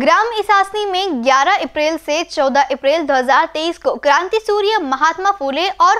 ग्राम इसासनी में 11 अप्रैल से 14 अप्रैल 2023 को क्रांति सूर्य महात्मा फूले और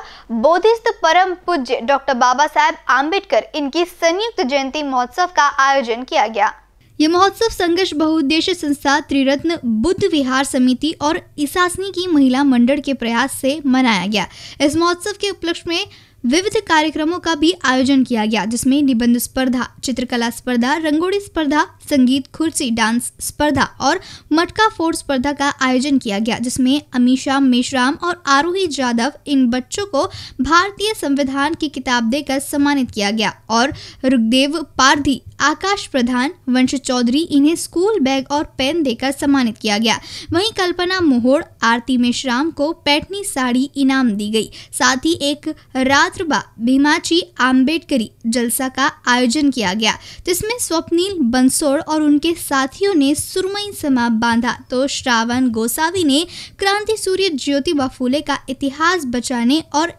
बोधिस्त परम पूज्य डॉक्टर बाबा साहेब आम्बेडकर इनकी संयुक्त जयंती महोत्सव का आयोजन किया गया ये महोत्सव संघर्ष बहुउद्देश्य संस्था त्रिरत्न बुद्ध विहार समिति और इसासनी की महिला मंडल के प्रयास से मनाया गया इस महोत्सव के उपलक्ष्य में विविध कार्यक्रमों का भी आयोजन किया गया जिसमें निबंध स्पर्धा चित्रकला स्पर्धा रंगोली स्पर्धा संगीत खुर्सी डांस स्पर्धा और मटका फोर्ड स्पर्धा का आयोजन किया गया जिसमें अमीशा मेशराम और आरोही जाधव इन बच्चों को भारतीय संविधान की किताब देकर सम्मानित किया गया और रुखदेव पारधी आकाश प्रधान वंश चौधरी इन्हें स्कूल बैग और पेन देकर सम्मानित किया गया वहीं कल्पना मोहोड़ आरती मेश्राम को पैठनी साड़ी इनाम दी गई साथ ही एक रात छात्रबा भीमाची आम्बेडकरी जलसा का आयोजन किया गया जिसमें स्वप्निल बंसोड़ और उनके साथियों ने सुरमई समा बांधा तो श्रावण गोसावी ने क्रांति सूर्य ज्योति व फूले का इतिहास बचाने और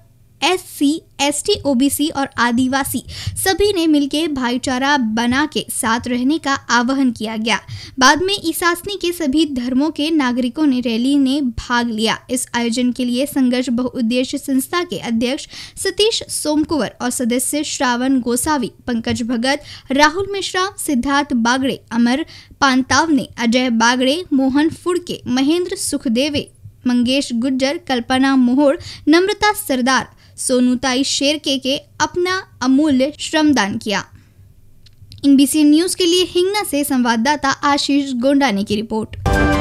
S C S T O B C और आदिवासी सभी ने मिलकर भाईचारा बना के साथ रहने का आह्वान किया गया बाद में ईसासनी के सभी धर्मों के नागरिकों ने रैली में भाग लिया इस आयोजन के लिए संघर्ष बहुउद्देश्य संस्था के अध्यक्ष सतीश सोमकुवर और सदस्य श्रावण गोसावी पंकज भगत राहुल मिश्रा सिद्धार्थ बागड़े अमर पांतावने अजय बागड़े मोहन फुड़के महेंद्र सुखदेवे मंगेश गुज्जर कल्पना मोहोड़ नम्रता सरदार सोनूताई शेरके के अपना अमूल्य श्रमदान किया इन न्यूज के लिए हिंगना से संवाददाता आशीष गोंडाने की रिपोर्ट